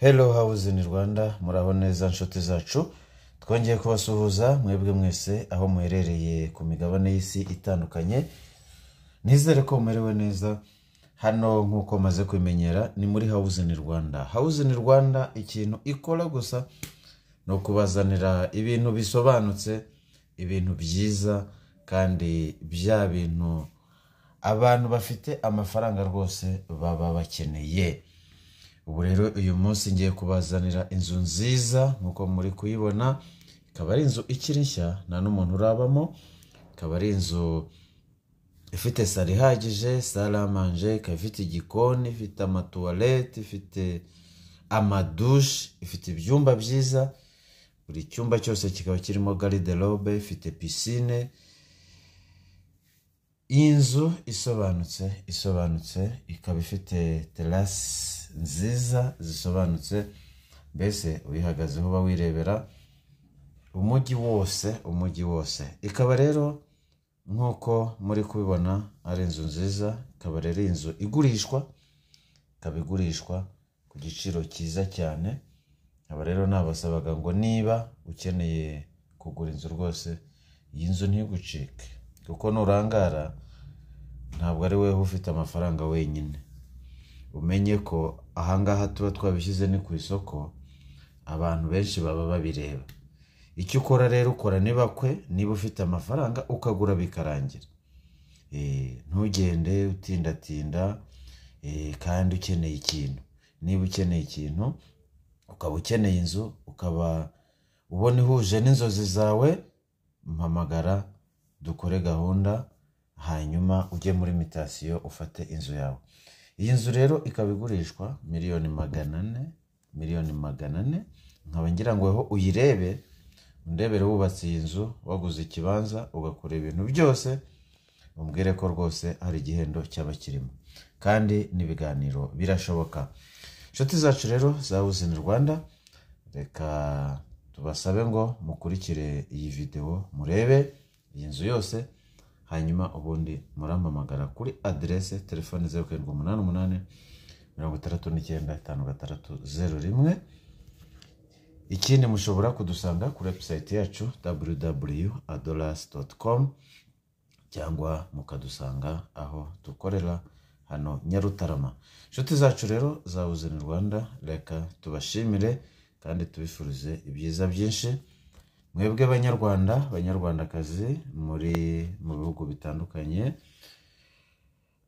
hello hawuze ni rwanda muraho neza nshuti zacu twongeye kubasuhuza mwebwe mwese aho muherereye ku migabane y'isi itandukanye nizere ko umerewe neza hano nk'uko maze kumenyera ni muri House ni rwanda House ni rwanda ikintu ikora gusa ni ukubazanira ibintu bisobanutse ibintu byiza kandi bya bintu abantu bafite amafaranga rwose baba bakeneye ubu rero uyu munsi ngiye kubazanira inzu nziza nk'uko muri kuyibona ikaba ari inzu ikiri nshya nta n'umuntu urabamo ikaba ari inzu ifite salo ihagije salo amanje ikaba ifite igikoni ifite amatuwarete ifite amadushe ifite ibyumba byiza buri cyumba cyose kikaba kirimo garide gariderobe ifite pisine iyi nzu isobanutse isobanutse ikaba ifite terasi nziza zisobanutse mbese uyihagazeho uba wirebera umujyi wose umujyi wose ikaba rero nk'uko muri kubibona ari inzu nziza ikaba rero inzu igurishwa ikaba igurishwa ku giciro cyiza cyane aba rero nabasabaga ngo niba ukeneye kugura inzu rwose iyi nzu ntigucike kuko nurangara ntabwo ari wowe ufite amafaranga wenyine umenye ko ahangaha tuba twabishyize ni ku isoko abantu benshi baba babireba icyo ukora rero ukora nibakwe niba ufite amafaranga ukagura bikarangira eh, ntugende utindatinda eh, kandi ukeneye ikintu niba ukeneye ikintu ukaba ukeneye inzu ukaba ubona ihuje n'inzozi zawe mpamagara dukore gahunda hanyuma ujye muri mitasiyo ufate inzu yawe iyi nzu rero ikaba igurishwa miliyoni magana ane miliyoni magana ane nkaba ngira ngo weho uyirebe undebere wubatse iyi nzu waguze ikibanza ugakora ibintu byose umbwire ko rwose hari igihendo cyaba kirimo kandi n'ibiganiro birashoboka inshuti zacu rero za wuzini rwanda reka tubasabe ngo mukurikire iyi videwo murebe iyi nzu yose hanyuma ubundi murampamagara kuri aderese telefoni zeru karindwi umunani umunani mirongo itandatu n'icyenda itanu gatandatu zeru rimwe ikindi mushobora kudusanga kuri webusayiti yacu www adolasi doti komu cyangwa mukadusanga aho dukorera hano nyarutarama inshuti zacu rero za rwanda reka tubashimire kandi tubifurize ibyiza byinshi mwebwe abanyarwanda banyarwandakazi muri mu bihugu bitandukanye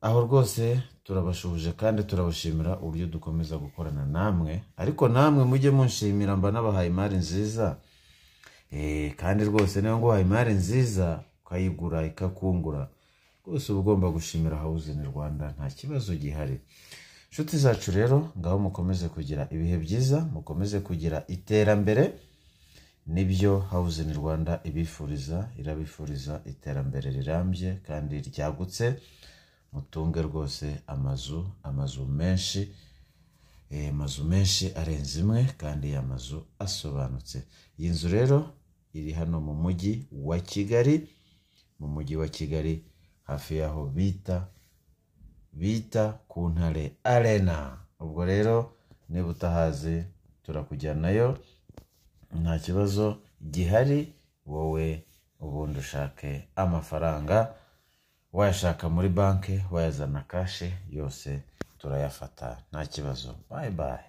aho rwose turabashuhuje kandi turabashimira uburyo dukomeza gukorana namwe ariko namwe mujye munshimira mba nabahaye imari nziza eh, kandi rwose niba nguhaye imari nziza ukayigura ikakungura rwose uba ugomba gushimira hawuzini rwanda nta kibazo gihari inshuti zacu rero ngaho mukomeze kugira ibihe byiza mukomeze kugira iterambere nibyo house in rwanda ibifuriza irabifuriza iterambere rirambye kandi ryagutse mutunge rwose amazu amazu menshi eh, amazu menshi arenze imwe kandi aya mazu asobanutse iyi nzu rero iri hano mu mujyi wa kigali mu mujyi wa kigali hafi y'aho bita bita ku ntare arena ubwo rero niba utahazi turakujyanayo nta kibazo gihari wowe ubundi ushake amafaranga wayashaka muri banki wayazana kashe yose turayafata nta kibazo bayi bayi